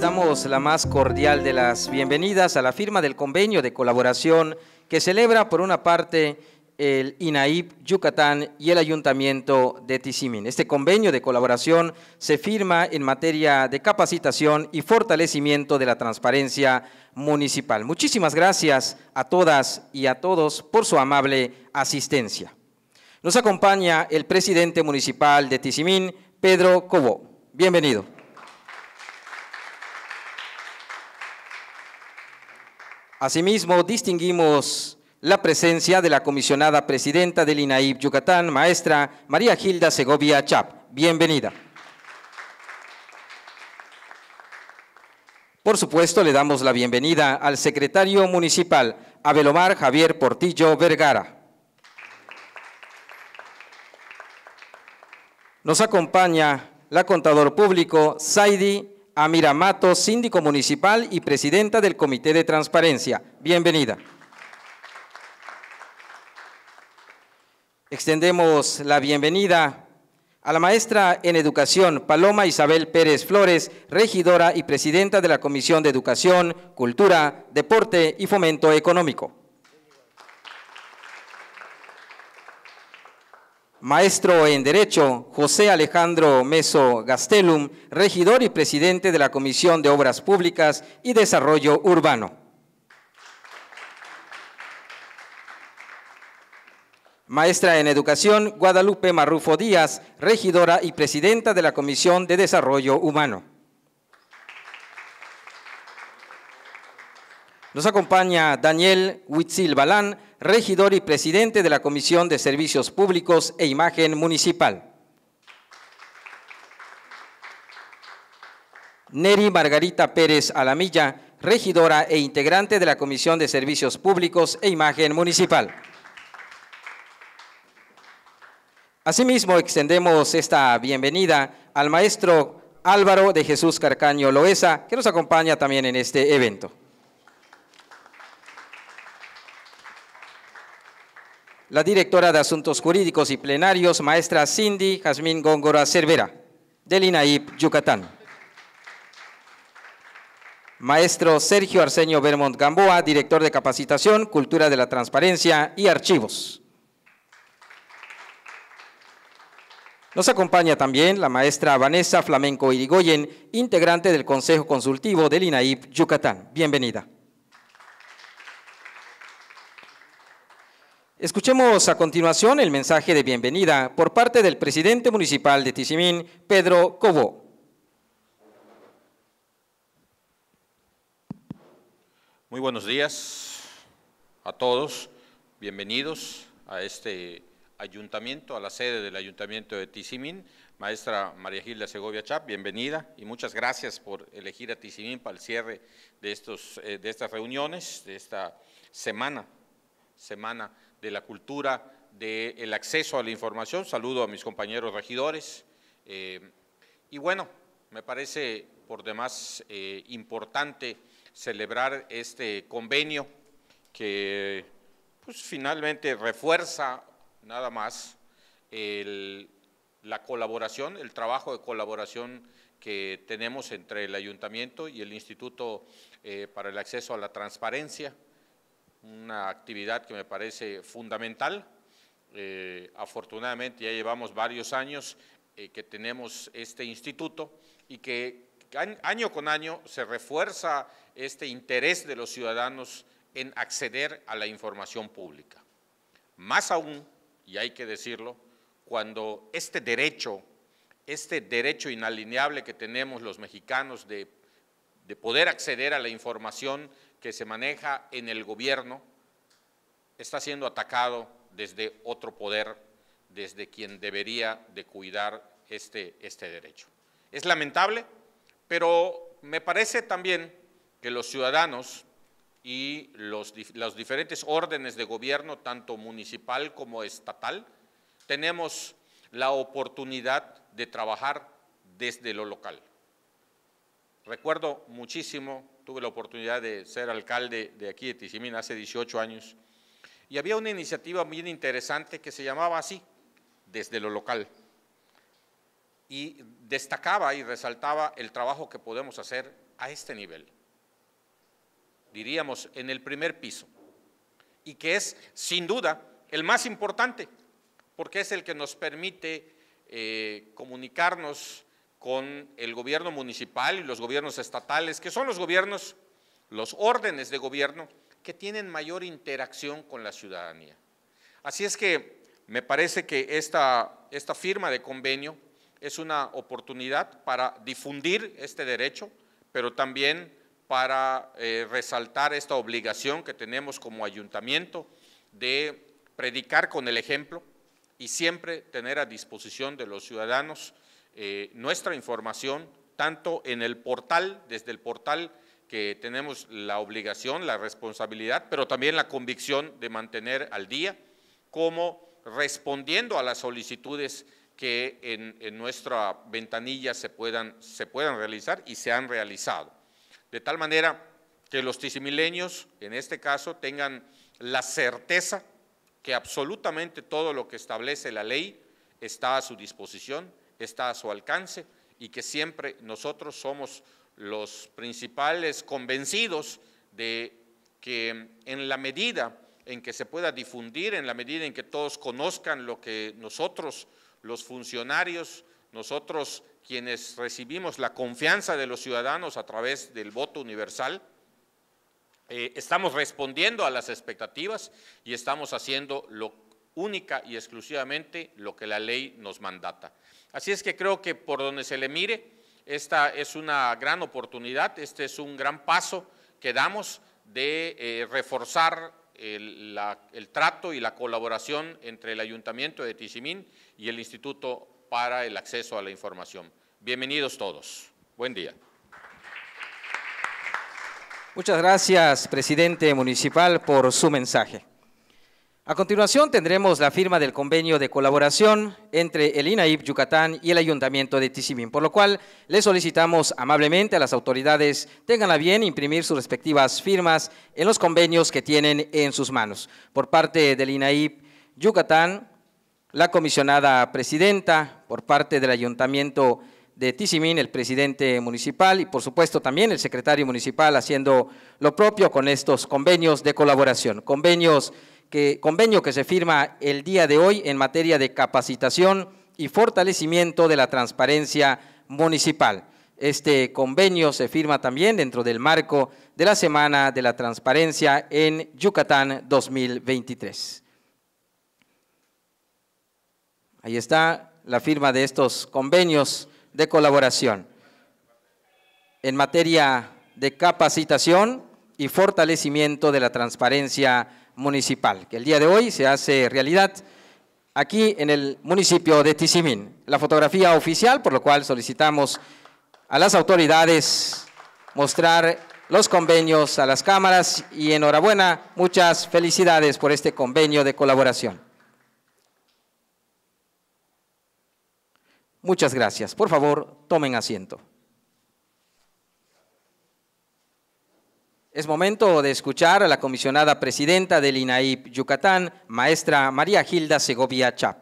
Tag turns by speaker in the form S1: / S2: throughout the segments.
S1: damos la más cordial de las bienvenidas a la firma del convenio de colaboración que celebra por una parte el INAIP Yucatán y el Ayuntamiento de Tizimín. Este convenio de colaboración se firma en materia de capacitación y fortalecimiento de la transparencia municipal. Muchísimas gracias a todas y a todos por su amable asistencia. Nos acompaña el presidente municipal de Tizimín, Pedro Cobo. Bienvenido. Asimismo, distinguimos la presencia de la comisionada presidenta del INAIP Yucatán, maestra María Gilda Segovia Chap. Bienvenida. Por supuesto, le damos la bienvenida al secretario municipal, Abelomar Javier Portillo Vergara. Nos acompaña la contador público, Saidi Amira Miramato, síndico municipal y presidenta del Comité de Transparencia. Bienvenida. Extendemos la bienvenida a la maestra en educación, Paloma Isabel Pérez Flores, regidora y presidenta de la Comisión de Educación, Cultura, Deporte y Fomento Económico. maestro en Derecho, José Alejandro Meso Gastelum, regidor y presidente de la Comisión de Obras Públicas y Desarrollo Urbano. Maestra en Educación, Guadalupe Marrufo Díaz, regidora y presidenta de la Comisión de Desarrollo Humano. Nos acompaña Daniel Huitzil Balán, regidor y presidente de la Comisión de Servicios Públicos e Imagen Municipal. Neri Margarita Pérez Alamilla, regidora e integrante de la Comisión de Servicios Públicos e Imagen Municipal. Asimismo, extendemos esta bienvenida al maestro Álvaro de Jesús Carcaño Loesa, que nos acompaña también en este evento. la directora de Asuntos Jurídicos y Plenarios, maestra Cindy Jazmín Góngora Cervera, del INAIP, Yucatán. Maestro Sergio Arsenio Bermont Gamboa, director de Capacitación, Cultura de la Transparencia y Archivos. Nos acompaña también la maestra Vanessa Flamenco Irigoyen, integrante del Consejo Consultivo del INAIP Yucatán. Bienvenida. Escuchemos a continuación el mensaje de bienvenida por parte del presidente municipal de Tizimín, Pedro Cobo.
S2: Muy buenos días a todos, bienvenidos a este ayuntamiento, a la sede del ayuntamiento de Tizimín. Maestra María Gilda Segovia Chap, bienvenida y muchas gracias por elegir a Tizimín para el cierre de, estos, eh, de estas reuniones, de esta semana, semana de la cultura del el acceso a la información. Saludo a mis compañeros regidores. Eh, y bueno, me parece por demás eh, importante celebrar este convenio que pues, finalmente refuerza nada más la colaboración, el trabajo de colaboración que tenemos entre el Ayuntamiento y el Instituto eh, para el Acceso a la Transparencia una actividad que me parece fundamental. Eh, afortunadamente ya llevamos varios años eh, que tenemos este instituto y que año con año se refuerza este interés de los ciudadanos en acceder a la información pública. Más aún, y hay que decirlo, cuando este derecho, este derecho inalineable que tenemos los mexicanos de, de poder acceder a la información que se maneja en el gobierno está siendo atacado desde otro poder, desde quien debería de cuidar este, este derecho. Es lamentable, pero me parece también que los ciudadanos y los, los diferentes órdenes de gobierno, tanto municipal como estatal, tenemos la oportunidad de trabajar desde lo local. Recuerdo muchísimo tuve la oportunidad de ser alcalde de aquí de Tizimín hace 18 años, y había una iniciativa bien interesante que se llamaba así, desde lo local, y destacaba y resaltaba el trabajo que podemos hacer a este nivel, diríamos en el primer piso, y que es sin duda el más importante, porque es el que nos permite eh, comunicarnos con el gobierno municipal y los gobiernos estatales, que son los gobiernos, los órdenes de gobierno que tienen mayor interacción con la ciudadanía. Así es que me parece que esta, firma de convenio es una oportunidad para difundir este derecho, pero también para eh, resaltar esta obligación que tenemos como ayuntamiento de predicar con el ejemplo y siempre tener a disposición de los ciudadanos eh, nuestra información, tanto en el portal, desde el portal que tenemos la obligación, la responsabilidad, pero también la convicción de mantener al día, como respondiendo a las solicitudes que en, nuestra ventanilla se puedan, se puedan realizar y se han realizado. De tal manera que los tisimileños, en este caso, tengan la certeza que absolutamente todo lo que establece la ley está a su disposición está a su alcance y que siempre nosotros somos los principales convencidos de que en la medida en que se pueda difundir, en la medida en que todos conozcan lo que nosotros, los funcionarios, nosotros quienes recibimos la confianza de los ciudadanos a través del voto universal, eh, estamos respondiendo a las expectativas y estamos haciendo lo única y exclusivamente lo que la ley nos mandata. Así es que creo que por donde se le mire, esta es una gran oportunidad, este es un gran paso que damos de eh, reforzar el, trato y la colaboración entre el Ayuntamiento de Tizimín y el Instituto para el Acceso a la Información. Bienvenidos todos. Buen día.
S1: Muchas gracias, presidente municipal, por su mensaje. A continuación tendremos la firma del convenio de colaboración entre el INAIP Yucatán y el Ayuntamiento de Tizimín, por lo cual le solicitamos amablemente a las autoridades tengan a bien imprimir sus respectivas firmas en los convenios que tienen en sus manos. Por parte del INAIP Yucatán, la comisionada presidenta, por parte del Ayuntamiento de Tizimín, el presidente municipal y por supuesto también el secretario municipal haciendo lo propio con estos convenios de colaboración, convenios que, convenio que se firma el día de hoy en materia de capacitación y fortalecimiento de la transparencia municipal. Este convenio se firma también dentro del marco de la Semana de la Transparencia en Yucatán 2023. Ahí está la firma de estos convenios de colaboración en materia de capacitación y fortalecimiento de la transparencia municipal, que el día de hoy se hace realidad aquí en el municipio de Tizimín. La fotografía oficial, por lo cual solicitamos a las autoridades mostrar los convenios a las cámaras y enhorabuena, muchas felicidades por este convenio de colaboración. Muchas gracias. Por favor, tomen asiento. Es momento de escuchar a la comisionada presidenta del INAIP Yucatán, maestra María Gilda Segovia Chap.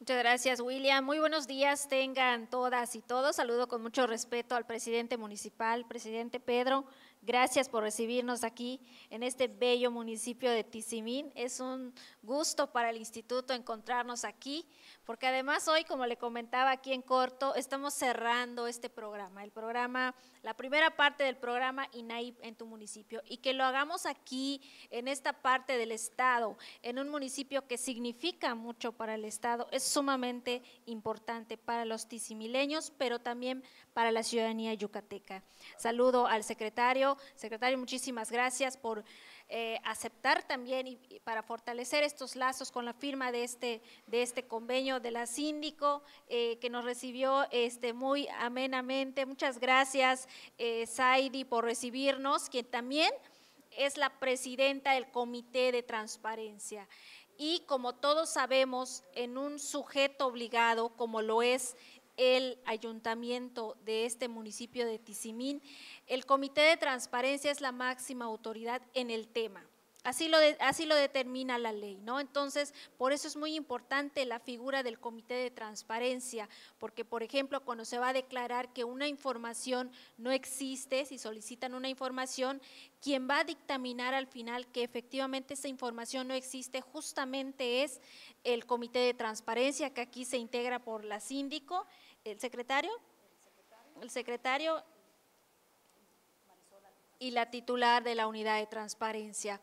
S3: Muchas gracias, William. Muy buenos días, tengan todas y todos. Saludo con mucho respeto al presidente municipal, presidente Pedro, Gracias por recibirnos aquí en este bello municipio de Tizimín. Es un gusto para el instituto encontrarnos aquí, porque además hoy, como le comentaba aquí en corto, estamos cerrando este programa, el programa, la primera parte del programa INAIP en tu municipio, y que lo hagamos aquí, en esta parte del estado, en un municipio que significa mucho para el estado, es sumamente importante para los tisimileños, pero también para la ciudadanía yucateca. Saludo al secretario Secretario, muchísimas gracias por eh, aceptar también y, para fortalecer estos lazos con la firma de este, de este convenio de la síndico eh, que nos recibió este, muy amenamente. Muchas gracias, Saidi, eh, por recibirnos, quien también es la presidenta del Comité de Transparencia. Y como todos sabemos, en un sujeto obligado como lo es el ayuntamiento de este municipio de Tizimín, el Comité de Transparencia es la máxima autoridad en el tema. Así lo, determina la ley, ¿no? Entonces, por eso es muy importante la figura del comité de transparencia, porque, por ejemplo, cuando se va a declarar que una información no existe, si solicitan una información, quien va a dictaminar al final que efectivamente esa información no existe justamente es el comité de transparencia, que aquí se integra por la síndico, el secretario, el secretario y la titular de la unidad de transparencia.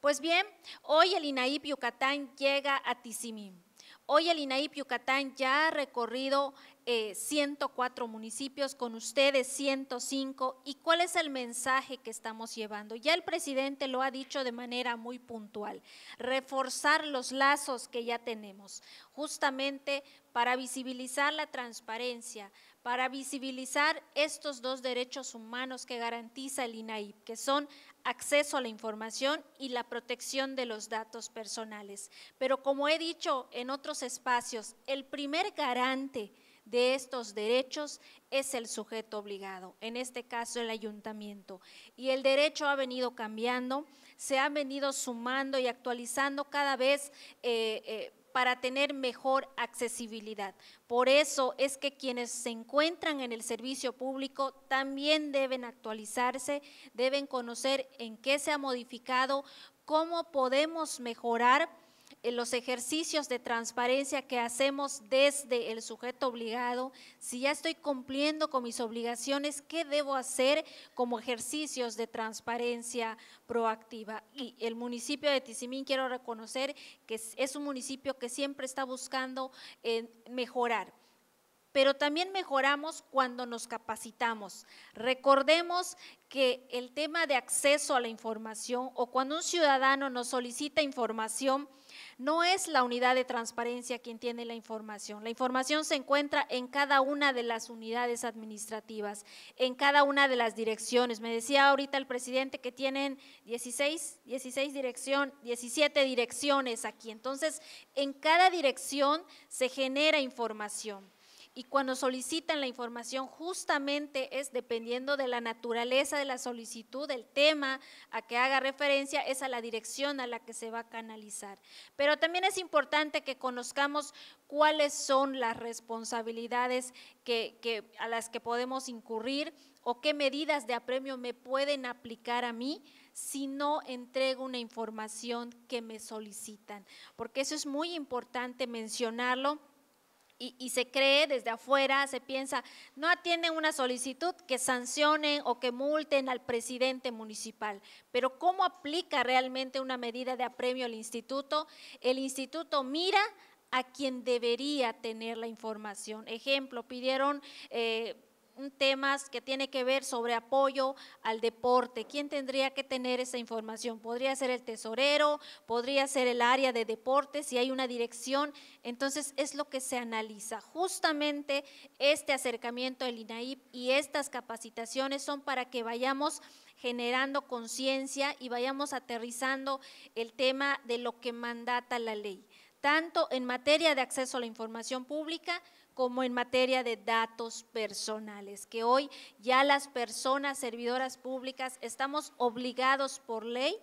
S3: Pues bien, hoy el INAIP Yucatán llega a Tizimín. Hoy el INAIP Yucatán ya ha recorrido 104 eh, municipios, con ustedes 105. ¿Y cuál es el mensaje que estamos llevando? Ya el presidente lo ha dicho de manera muy puntual, reforzar los lazos que ya tenemos, justamente para visibilizar la transparencia, para visibilizar estos dos derechos humanos que garantiza el INAIP, que son acceso a la información y la protección de los datos personales. Pero como he dicho en otros espacios, el primer garante de estos derechos es el sujeto obligado, en este caso el ayuntamiento. Y el derecho ha venido cambiando, se ha venido sumando y actualizando cada vez. Eh, eh para tener mejor accesibilidad. Por eso es que quienes se encuentran en el servicio público también deben actualizarse, deben conocer en qué se ha modificado, cómo podemos mejorar eh, los ejercicios de transparencia que hacemos desde el sujeto obligado, si ya estoy cumpliendo con mis obligaciones, ¿qué debo hacer como ejercicios de transparencia proactiva? Y el municipio de Tizimín quiero reconocer que es un municipio que siempre está buscando eh, mejorar pero también mejoramos cuando nos capacitamos. Recordemos que el tema de acceso a la información o cuando un ciudadano nos solicita información, no es la unidad de transparencia quien tiene la información. La información se encuentra en cada una de las unidades administrativas, en cada una de las direcciones. Me decía ahorita el presidente que tienen 16, 16 dirección, 17 direcciones aquí. Entonces, en cada dirección se genera información y cuando solicitan la información justamente es dependiendo de la naturaleza de la solicitud, del tema a que haga referencia, es a la dirección a la que se va a canalizar. Pero también es importante que conozcamos cuáles son las responsabilidades a las que podemos incurrir o qué medidas de apremio me pueden aplicar a mí si no entrego una información que me solicitan, porque eso es muy importante mencionarlo y, se cree desde afuera, se piensa, no atienden una solicitud que sancionen o que multen al presidente municipal. Pero ¿cómo aplica realmente una medida de apremio al instituto? El instituto mira a quien debería tener la información. Ejemplo, pidieron... Eh, un temas que tiene que ver sobre apoyo al deporte. ¿Quién tendría que tener esa información? Podría ser el tesorero, podría ser el área de deporte, si hay una dirección. Entonces es lo que se analiza. Justamente este acercamiento del INAIP y estas capacitaciones son para que vayamos generando conciencia y vayamos aterrizando el tema de lo que mandata la ley tanto en materia de acceso a la información pública como en materia de datos personales, que hoy ya las personas servidoras públicas estamos obligados por ley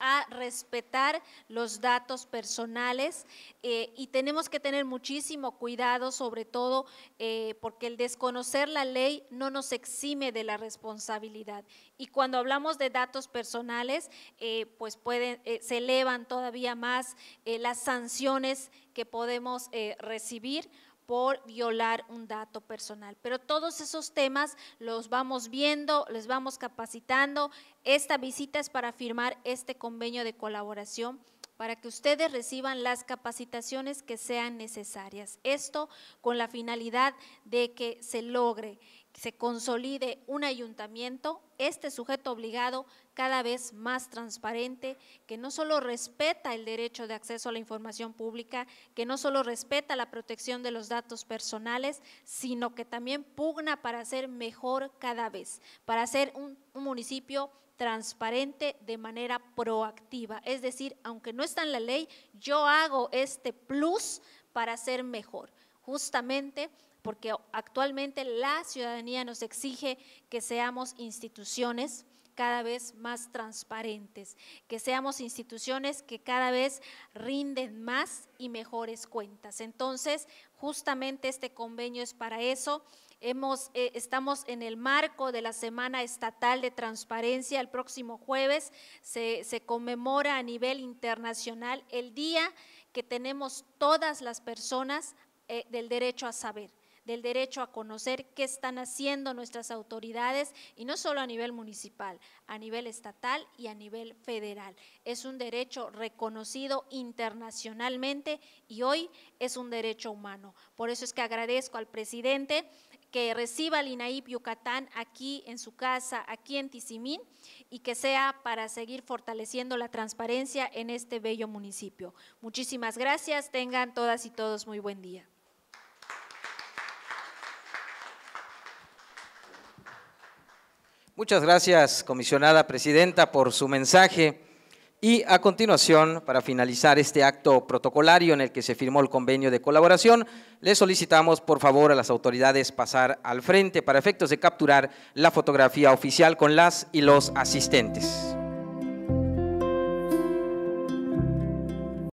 S3: a respetar los datos personales eh, y tenemos que tener muchísimo cuidado, sobre todo eh, porque el desconocer la ley no nos exime de la responsabilidad. Y cuando hablamos de datos personales, eh, pues pueden, se elevan todavía más las sanciones que podemos recibir por violar un dato personal. Pero todos esos temas los vamos viendo, les vamos capacitando. Esta visita es para firmar este convenio de colaboración para que ustedes reciban las capacitaciones que sean necesarias. Esto con la finalidad de que se logre se consolide un ayuntamiento, este sujeto obligado cada vez más transparente, que no solo respeta el derecho de acceso a la información pública, que no solo respeta la protección de los datos personales, sino que también pugna para ser mejor cada vez, para ser un, un municipio transparente de manera proactiva. Es decir, aunque no está en la ley, yo hago este plus para ser mejor. Justamente porque actualmente la ciudadanía nos exige que seamos instituciones cada vez más transparentes, que seamos instituciones que cada vez rinden más y mejores cuentas. Entonces, justamente este convenio es para eso. Eh, estamos en el marco de la Semana Estatal de Transparencia. El próximo jueves se, conmemora a nivel internacional el día que tenemos todas las personas eh, del derecho a saber del derecho a conocer qué están haciendo nuestras autoridades y no solo a nivel municipal, a nivel estatal y a nivel federal. Es un derecho reconocido internacionalmente y hoy es un derecho humano. Por eso es que agradezco al presidente que reciba al INAIP Yucatán aquí en su casa, aquí en Tizimín, y que sea para seguir fortaleciendo la transparencia en este bello municipio. Muchísimas gracias, tengan todas y todos muy buen día.
S1: Muchas gracias, comisionada presidenta, por su mensaje. Y a continuación, para finalizar este acto protocolario en el que se firmó el convenio de colaboración, le solicitamos por favor a las autoridades pasar al frente para efectos de capturar la fotografía oficial con las y los asistentes.